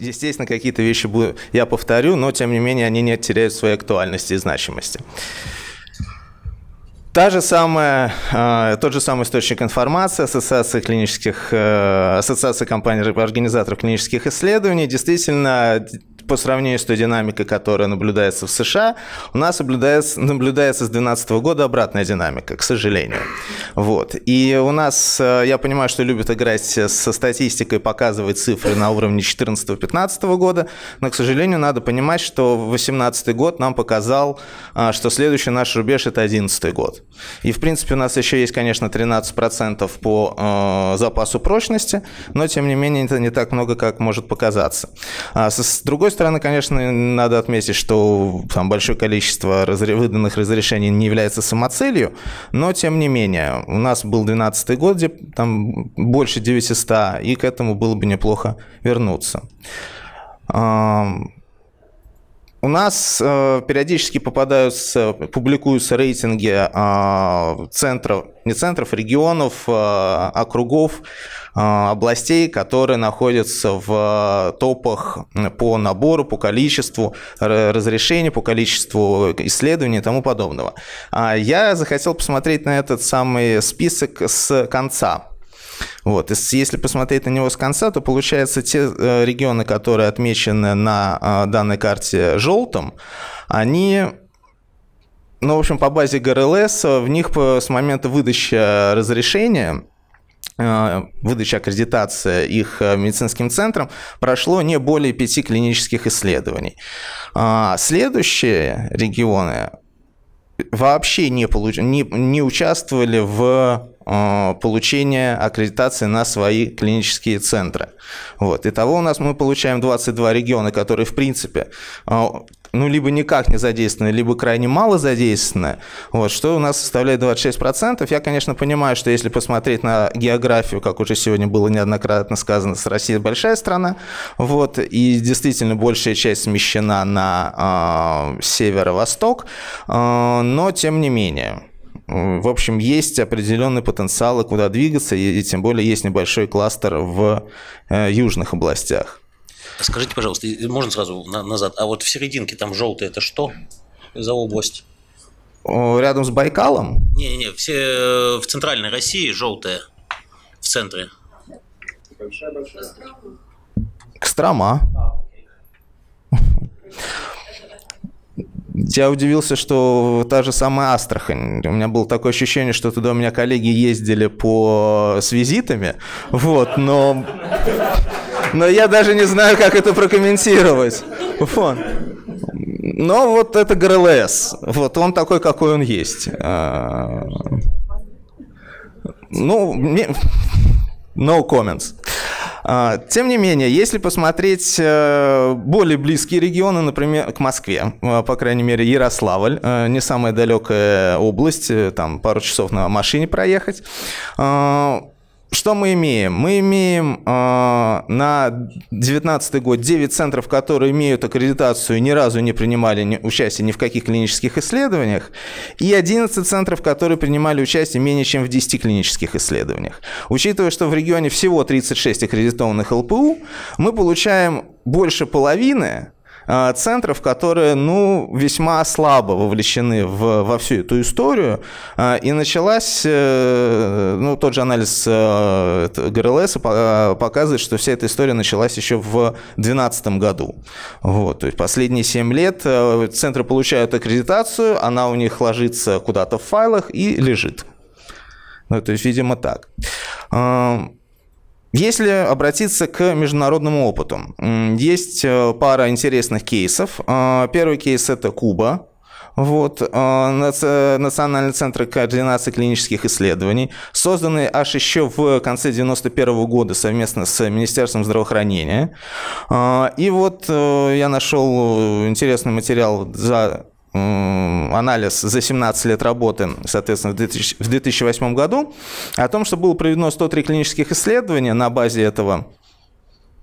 Естественно, какие-то вещи буду, я повторю, но тем не менее они не теряют своей актуальности и значимости. Та же самая, э, тот же самый источник информации Ассоциации клинических, э, Ассоциации компаний организаторов клинических исследований действительно по сравнению с той динамикой, которая наблюдается в США, у нас наблюдается, наблюдается с 2012 года обратная динамика, к сожалению. Вот. И у нас, э, я понимаю, что любят играть со статистикой, показывать цифры на уровне 2014-2015 года, но, к сожалению, надо понимать, что 2018 год нам показал, э, что следующий наш рубеж – это 2011 год. И, в принципе, у нас еще есть, конечно, 13% по э, запасу прочности, но, тем не менее, это не так много, как может показаться. А с, с другой стороны, конечно, надо отметить, что там большое количество разре- выданных разрешений не является самоцелью, но тем не менее, у нас был 2012 год, где там больше 900, и к этому было бы неплохо вернуться. У нас э, периодически попадаются, публикуются рейтинги э, центров, не центров, регионов, э, а, округов, а э, областей, которые находятся в топах по набору, по количеству разрешений, по количеству исследований и тому подобного. Я захотел посмотреть на этот самый список с конца вот. И если посмотреть на него с конца, то получается те э, регионы, которые отмечены на э, данной карте желтым, они ну, в общем, по базе ГРЛС э, в них с момента выдачи разрешения выдачи аккредитации их медицинским центрам прошло не более пяти клинических исследований. А, следующие регионы вообще не, получ... не, не участвовали в а, получения аккредитации на свои клинические центры. Вот. Итого у нас мы получаем 22 региона, которые в принципе а, ну, либо никак не задействованы, либо крайне мало задействованы, вот, что у нас составляет 26%. Я, конечно, понимаю, что если посмотреть на географию, как уже сегодня было неоднократно сказано, с Россией большая страна, вот, и действительно большая часть смещена на э, северо-восток, э, но тем не менее. В общем, есть определенные потенциалы, куда двигаться, и, и тем более есть небольшой кластер в э, южных областях. Скажите, пожалуйста, можно сразу на, назад, а вот в серединке там желтый это что за область? Рядом с Байкалом? Не-не-не, все в центральной России желтая в центре. Большая-большая. Кострома. А, Я удивился, что та же самая Астрахань. У меня было такое ощущение, что туда у меня коллеги ездили по... Э, с визитами. Вот, но... Но я даже не знаю, как это прокомментировать. Вот. Но вот это ГРЛС. Вот он такой, какой он есть. А, ну, мне... No comments. А, тем не менее, если посмотреть э, более близкие регионы, например, к Москве, э, по крайней мере, Ярославль, э, не самая далекая область, там пару часов на машине проехать, что мы имеем? Мы имеем э, на 2019 год 9 центров, которые имеют аккредитацию, ни разу не принимали участие ни в каких клинических исследованиях, и 11 центров, которые принимали участие менее чем в 10 клинических исследованиях. Учитывая, что в регионе всего 36 аккредитованных ЛПУ, мы получаем больше половины Э, центров, которые, ну, весьма слабо вовлечены в, во всю эту историю. Э, и началась, э, ну, тот же анализ ГРЛС показывает, что вся эта история началась еще в 2012 году. Вот, то есть последние 7 лет центры получают аккредитацию, она у них ложится куда-то в файлах и лежит. Ну, то есть, видимо, так. Если обратиться к международному опыту, есть э, пара интересных кейсов. Э, первый кейс – это Куба, вот, э, Национальный центр координации клинических исследований, созданный аж еще в конце 91 года совместно с Министерством здравоохранения. И вот я нашел интересный материал за анализ за 17 лет работы, соответственно, в 2008 году, о том, что было проведено 103 клинических исследования на базе этого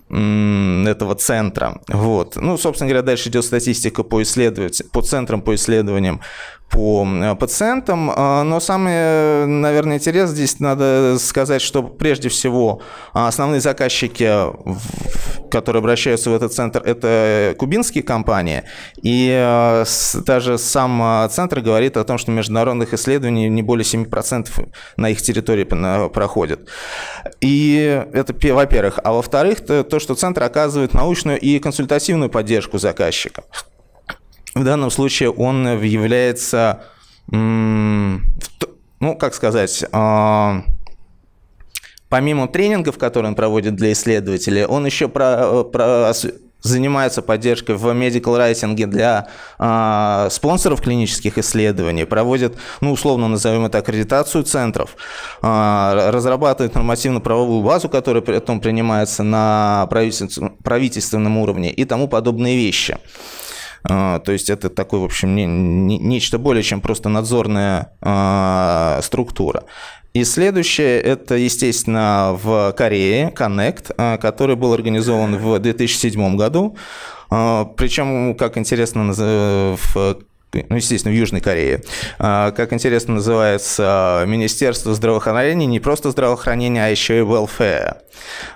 этого центра. Вот. Ну, собственно говоря, дальше идет статистика по, исследовать, по центрам по исследованиям по э, пациентам. А, но самый, наверное, интерес здесь надо сказать, что прежде всего а, основные заказчики, э, которые обращаются в этот центр, это кубинские компании. И э, даже сам центр говорит о том, что международных исследований не более 7% на их территории проходит. И это во-первых. А во-вторых, то, что центр оказывает научную и консультативную поддержку заказчикам в данном случае он является, ну, как сказать, а, помимо тренингов, которые он проводит для исследователей, он еще про, про, занимается поддержкой в medical writing для э, спонсоров клинических исследований, проводит, ну, условно назовем это, аккредитацию центров, э, разрабатывает нормативно-правовую базу, которая при этом принимается на правительственном уровне и тому подобные вещи. А, то есть это такой, в общем, не, не, нечто более, чем просто надзорная э, структура. И следующее, это, естественно, в Корее Connect, а, который был организован в 2007 году. Причем, как интересно, э, в ну, естественно, в Южной Корее. А, как интересно называется Министерство здравоохранения, не просто здравоохранения, а еще и welfare,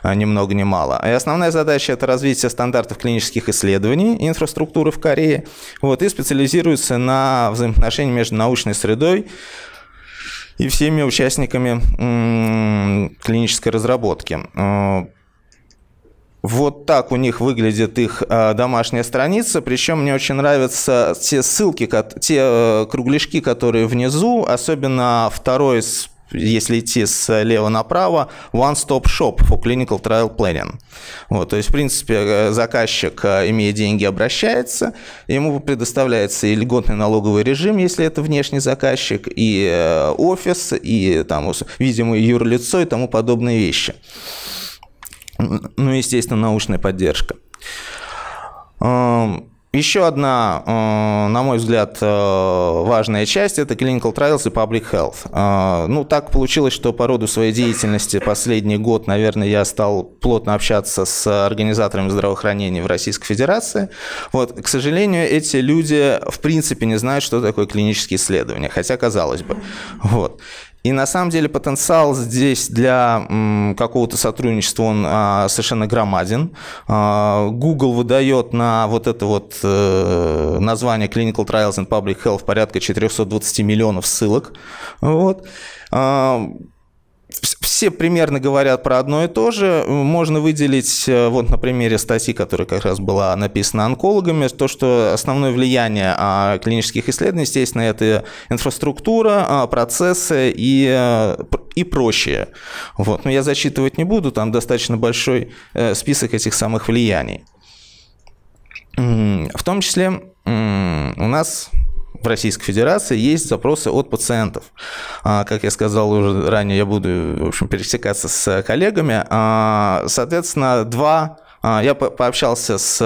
а, ни много ни мало. И основная задача – это развитие стандартов клинических исследований, инфраструктуры в Корее, вот, и специализируется на взаимоотношении между научной средой и всеми участниками клинической разработки. А, вот так у них выглядит их а, домашняя страница. Причем мне очень нравятся те ссылки, те э, кругляшки, которые внизу, особенно второй если идти слева э, направо, One Stop Shop for Clinical Trial Planning. Вот, то есть, в принципе, э, заказчик, имея деньги, обращается, ему предоставляется и льготный налоговый режим, если это внешний заказчик, и офис, и там, видимо, юрлицо и тому подобные вещи. Ну, естественно, научная поддержка. Эм, еще одна, э, на мой взгляд, э, важная часть – это clinical trials и public health. Э, ну, так получилось, что по роду своей деятельности последний год, наверное, я стал плотно общаться с организаторами здравоохранения в Российской Федерации. Вот, к сожалению, эти люди в принципе не знают, что такое клинические исследования, хотя казалось бы. Вот. И на самом деле потенциал здесь для какого-то сотрудничества он а, совершенно громаден. А, Google выдает на вот это вот э, название Clinical Trials and Public Health порядка 420 миллионов ссылок. Вот. А, все примерно говорят про одно и то же. Можно выделить, э, вот на примере статьи, которая как раз была написана онкологами, то, что основное влияние а, клинических исследований, естественно, это инфраструктура, а, процессы и, э, и прочее. Вот. Но я зачитывать не буду, там достаточно большой э, список этих самых влияний. В том числе у нас в Российской Федерации есть запросы от пациентов. А, как я сказал уже ранее, я буду, в общем, пересекаться с э, коллегами. А, соответственно, два а, я пообщался с,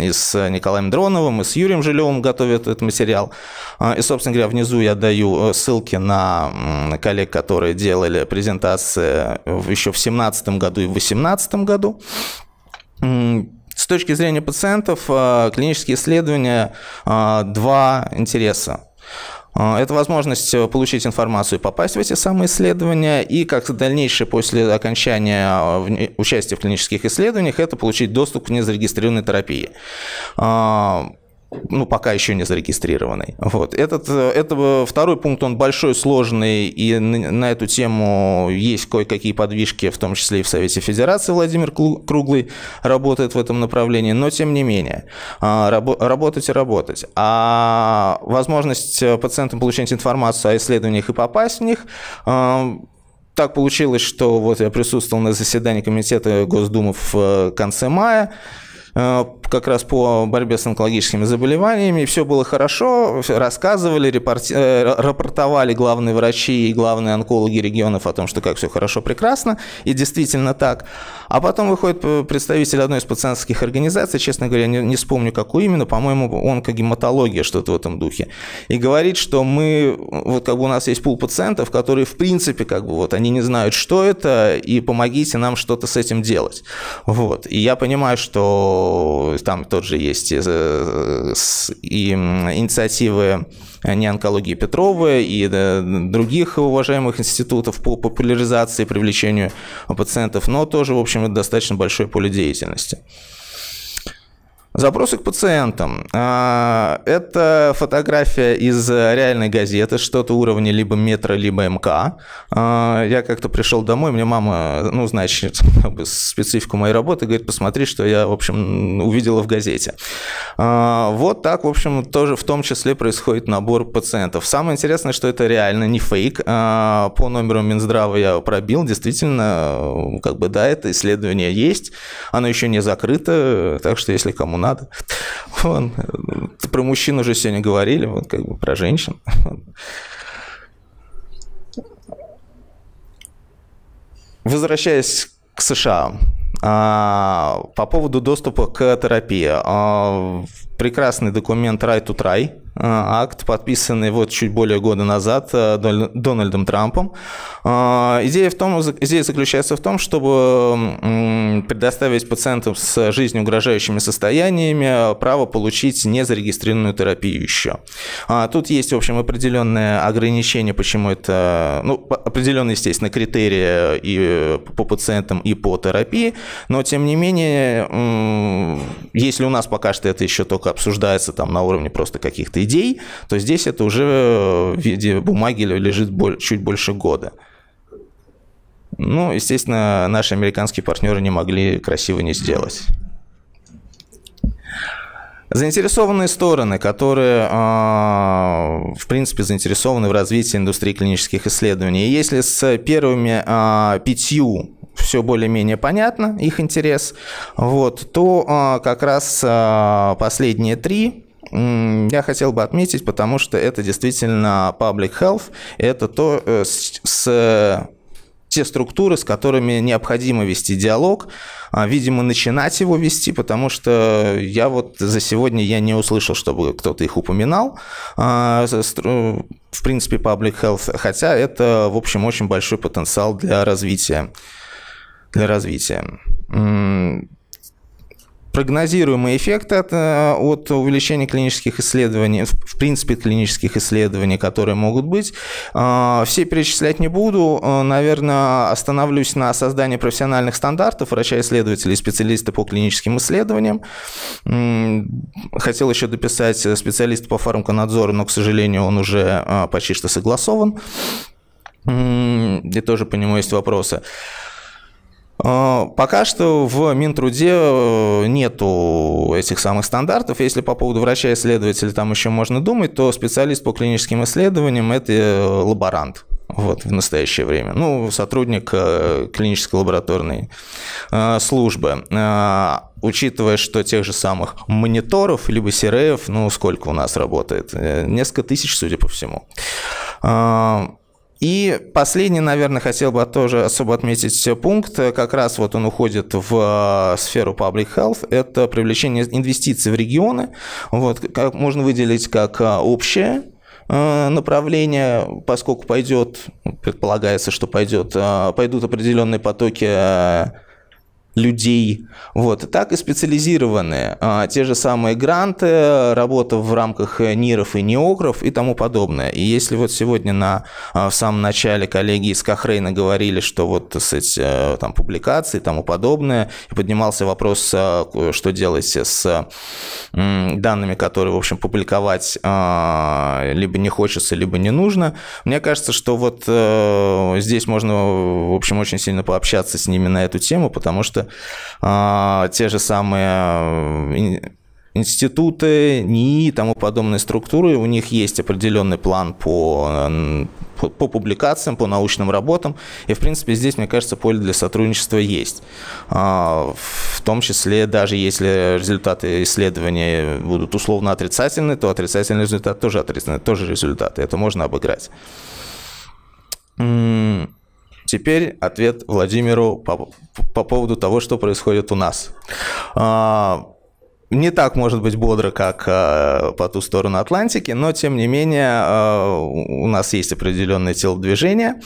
и с Николаем Дроновым, и с Юрием Жилевым, готовят этот материал. И, собственно говоря, внизу я даю э, ссылки на коллег, которые делали презентации еще в 2017 году и в 2018 году. С точки зрения пациентов, э, клинические исследования э, два интереса. Э, это возможность получить информацию и попасть в эти самые исследования, и как дальнейшее после окончания участия в клинических исследованиях, это получить доступ к незарегистрированной терапии ну, пока еще не зарегистрированный. Вот. Этот, э, это второй пункт, он большой, сложный, и на, на эту тему есть кое-какие подвижки, в том числе и в Совете Федерации Владимир Круглый работает в этом направлении, но тем не менее, а, рабо, работать и работать. А возможность э, пациентам получать информацию о исследованиях и попасть в них э, так получилось, что вот я присутствовал на заседании комитета Госдумы в конце мая как раз по борьбе с онкологическими заболеваниями. Все было хорошо, рассказывали, репорти... Э, рапортовали главные врачи и главные онкологи регионов о том, что как все хорошо, прекрасно, и действительно так. А потом выходит э, представитель одной из пациентских организаций, честно говоря, не, не вспомню, какую именно, по-моему, онкогематология, что-то в этом духе, и говорит, что мы, вот как бы у нас есть пул пациентов, которые в принципе, как бы вот, они не знают, что это, и помогите нам что-то с этим делать. Вот. И я понимаю, что там тоже есть э, и инициативы неонкологии Петрова и э, других уважаемых институтов по популяризации и привлечению пациентов, но тоже, в общем, это достаточно большое поле деятельности. Запросы к пациентам. А, это фотография из реальной газеты, что-то уровня либо метра, либо МК. А, я как-то пришел домой, мне мама, ну, значит, специфику моей работы, говорит, посмотри, что я, в общем, увидела в газете. А, вот так, в общем, тоже в том числе происходит набор пациентов. Самое интересное, что это реально, не фейк. По номеру Минздрава я пробил, действительно, как бы, да, это исследование есть, оно еще не закрыто, так что если кому надо, надо. Вон. Э, про мужчин уже сегодня говорили, вот как бы про женщин. Возвращаясь к США, а, по поводу доступа к терапии. А, прекрасный документ Right to Try», Э, акт, подписанный вот чуть более года назад э, Дональдом Трампом. Э, идея, в том, идея заключается в том, чтобы предоставить пациентам с жизнеугрожающими состояниями право получить незарегистрированную терапию еще. А тут есть, в общем, определенные ограничения, почему это... Ну, определенные, естественно, критерии и по пациентам, и по терапии, но, тем не менее, если у нас пока что это еще только обсуждается там на уровне просто каких-то людей, то здесь это уже э, в виде бумаги лежит чуть больше года. Ну, естественно, наши американские партнеры не могли красиво не сделать. Заинтересованные стороны, которые, а, в принципе, заинтересованы в развитии индустрии клинических исследований. Если с первыми а, пятью все более-менее понятно, их интерес, вот, то а, как раз последние три я хотел бы отметить, потому что это действительно public health, это то, э, с, с те структуры, с которыми необходимо вести диалог, а, видимо, начинать его вести, потому что я вот за сегодня я не услышал, чтобы кто-то их упоминал, а, э, в принципе, public health, хотя это, в общем, очень большой потенциал для развития. Для развития прогнозируемые эффекты от, э, от увеличения клинических исследований, в принципе, клинических исследований, которые могут быть. А, все перечислять не буду. Э, наверное, остановлюсь на создании профессиональных стандартов врача-исследователей, и специалистов по клиническим исследованиям. Хотел еще дописать э, специалист по фармконадзору, но, к сожалению, он уже почти что согласован. И тоже по нему есть вопросы. Э, пока что в Минтруде э, нету этих самых стандартов. Если по поводу врача-исследователя там еще можно думать, то специалист по клиническим исследованиям – это э, лаборант вот, в настоящее время. Ну, сотрудник клинической лабораторной службы. Учитывая, что тех же самых мониторов, либо сереев, ну, сколько у нас работает? Несколько тысяч, судя по всему. И последний, наверное, хотел бы тоже особо отметить пункт, как раз вот он уходит в э, сферу public health, это привлечение инвестиций в регионы, вот, как можно выделить как э, общее э, направление, поскольку пойдет, предполагается, что пойдет, пойдут определенные потоки людей. Вот. Так и специализированные. А, те же самые гранты, работа в рамках НИРов и НИОКРов и тому подобное. И если вот сегодня на, а, в самом начале коллеги из Кахрейна говорили, что вот с кстати, э, там, публикации и тому подобное, и поднимался вопрос, э, что делать с данными, которые, в общем, публиковать а, либо не хочется, либо не нужно. Мне кажется, что вот э, здесь можно, в общем, очень сильно пообщаться с ними на эту тему, потому что а, те же самые э, институты, НИИ и тому подобные структуры, у них есть определенный план по, по, по публикациям, по научным работам, и, в принципе, здесь, мне кажется, поле для сотрудничества есть. А, в том числе, даже если результаты исследования будут условно отрицательны, то отрицательный результат тоже отрицательный, тоже результаты, это можно обыграть. Теперь ответ Владимиру по, по поводу того, что происходит у нас. А, не так, может быть, бодро, как э, по ту сторону Атлантики, но, тем не менее, э, у нас есть определенное телодвижение.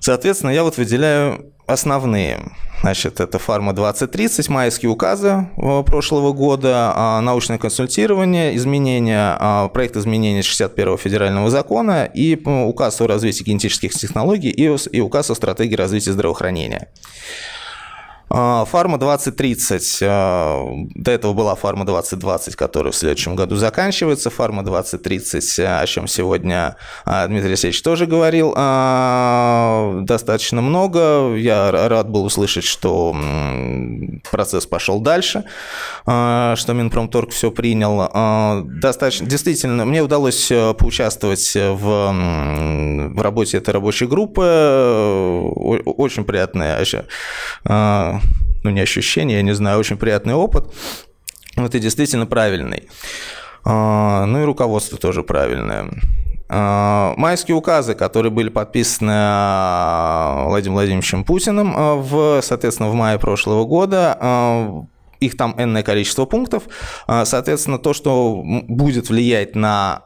Соответственно, я вот выделяю Основные. Значит, это «Фарма-2030», майские указы э, прошлого года, а, научное консультирование, изменения, а, проект изменения 61-го федерального закона и э, указ о развитии генетических технологий и указ о стратегии развития здравоохранения. А, Фарма 2030, а, до этого была Фарма 2020, которая в следующем году заканчивается, Фарма 2030, а, о чем сегодня Дмитрий Алексеевич тоже говорил, достаточно много. Я рад был услышать, что процесс пошел дальше, что Минпромторг все принял. Достаточно, действительно, мне удалось э, поучаствовать в, в работе этой рабочей группы. Очень приятное ну не ощущение, я не знаю, очень приятный опыт. Вот и действительно правильный. А, ну и руководство тоже правильное. А, майские указы, которые были подписаны а, Владимиром Владимировичем Путиным, в, соответственно, в мае прошлого года, их там энное количество пунктов. Соответственно, то, что будет влиять на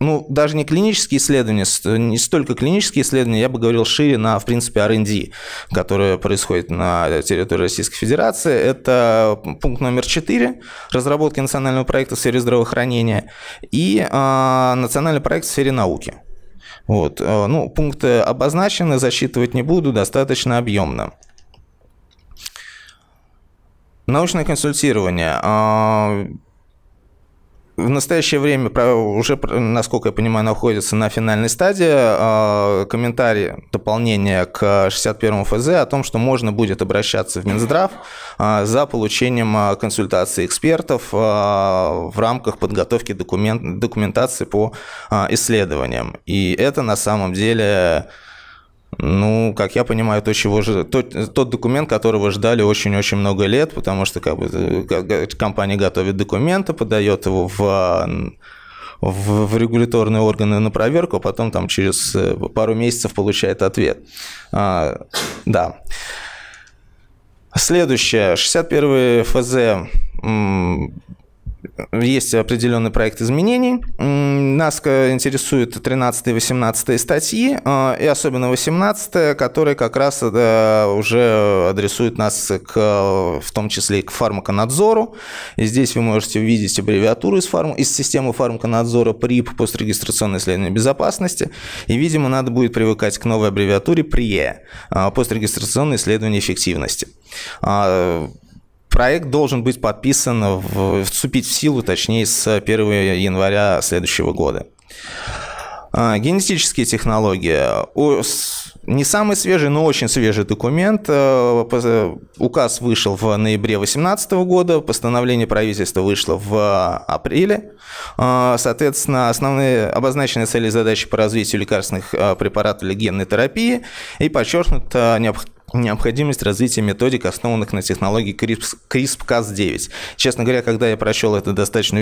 ну, даже не клинические исследования, не столько клинические исследования, я бы говорил шире на, в принципе, R&D, которое происходит на территории Российской Федерации. Это пункт номер 4, разработки национального проекта в сфере здравоохранения и э, национальный проект в сфере науки. Вот. А, ну, пункты обозначены, засчитывать не буду, достаточно объемно. Научное консультирование. А, в настоящее время уже, насколько я понимаю, находится на финальной стадии а, комментарий, дополнение к 61 ФЗ о том, что можно будет обращаться в Минздрав а, за получением а, консультации экспертов в рамках подготовки документ, документации по исследованиям. И это на самом деле ну, как я понимаю, то, чего же, тот, тот документ, которого ждали очень-очень много лет, потому что как бы, компания готовит документы, подает его в, в, в регуляторные органы на проверку, а потом там через э, пару месяцев получает ответ. А, да. Следующее. 61 ФЗ есть определенный проект изменений. Нас интересуют 13 и 18 статьи, а, и особенно 18, которые как раз э, уже адресуют нас к, в том числе и к фармаконадзору. И здесь вы можете увидеть аббревиатуру из, фарм... из системы фармаконадзора ПРИП, пострегистрационное исследование безопасности. И, видимо, надо будет привыкать к новой аббревиатуре ПРИЕ, а, пострегистрационное исследование эффективности. А, Проект должен быть подписан, в, вступить в силу, точнее, с 1 января следующего года. А, генетические технологии. Не самый свежий, но очень свежий документ. Э, указ вышел в ноябре 2018 года, постановление правительства вышло в апреле. А, соответственно, основные обозначенные цели и задачи по развитию лекарственных а, препаратов или генной терапии и подчеркнут необходимость необходимость развития методик, основанных на технологии crispr cas 9 Честно говоря, когда я прочел этот достаточно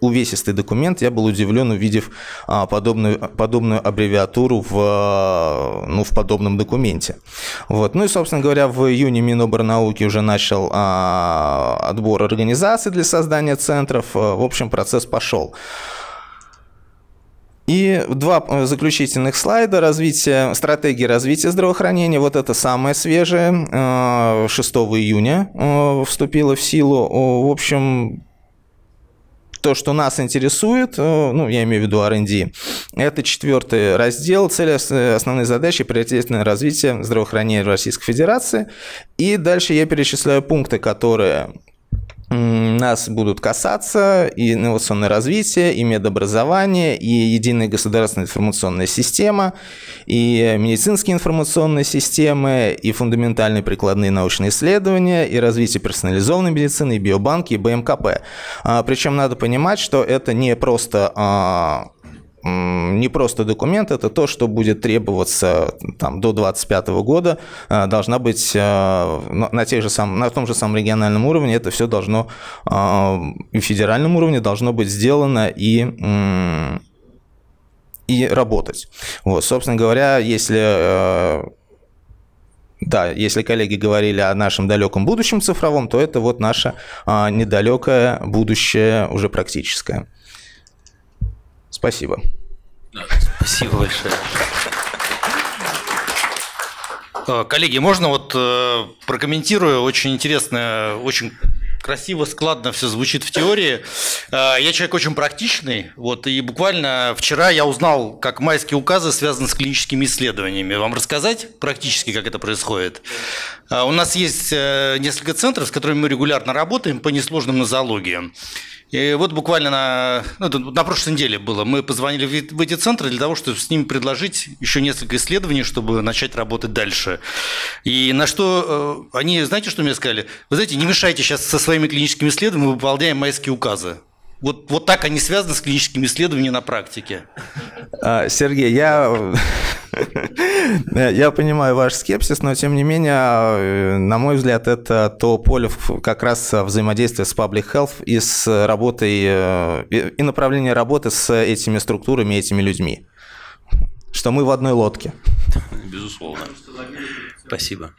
увесистый, документ, я был удивлен, увидев а, подобную, подобную аббревиатуру в, а, ну, в подобном документе. Вот. Ну и, собственно говоря, в июне Миноборнауки уже начал а, отбор организаций для создания центров. В общем, процесс пошел. И два э, заключительных слайда развития, стратегии развития здравоохранения. Вот это самое свежее, 6 э, июня э, вступило в силу. В общем, то, что нас интересует, ну, я имею в виду R&D, это четвертый раздел «Цели, основные задачи, приоритетное развитие здравоохранения в Российской Федерации». И дальше я перечисляю пункты, которые нас будут касаться и инновационное развитие, и медобразование, и единая государственная информационная система, и медицинские информационные системы, и фундаментальные прикладные научные исследования, и развитие персонализованной медицины, и биобанки, и БМКП. А, Причем надо понимать, что это не просто а, не просто документ, это то, что будет требоваться там, до 2025 года, э, должна быть э, на, тех же сам, на том же самом региональном уровне, это все должно э, и федеральном уровне должно быть сделано и и работать. Вот, собственно говоря, если да, если коллеги говорили о нашем далеком будущем цифровом, то это вот наше недалекое будущее уже практическое. Спасибо. Спасибо большое. А, коллеги, можно вот э, прокомментирую? Очень интересно, очень красиво, складно все звучит в теории. А, я человек очень практичный, вот, и буквально вчера я узнал, как майские указы связаны с клиническими исследованиями. Вам рассказать практически, как это происходит? А, у нас есть э, несколько центров, с которыми мы регулярно работаем по несложным нозологиям. И вот буквально на, ну, на прошлой неделе было. Мы позвонили в эти центры для того, чтобы с ними предложить еще несколько исследований, чтобы начать работать дальше. И на что э, они, знаете, что мне сказали? Вы знаете, не мешайте сейчас со своими клиническими исследованиями, мы выполняем майские указы. Вот, вот так они связаны с клиническими исследованиями на практике. А, Сергей, я я понимаю ваш скепсис, но тем не менее, э, на мой взгляд, это то поле как раз взаимодействия с public health и с работой, э, и направление работы с этими структурами, этими людьми. Что мы в одной лодке. Безусловно. Спасибо.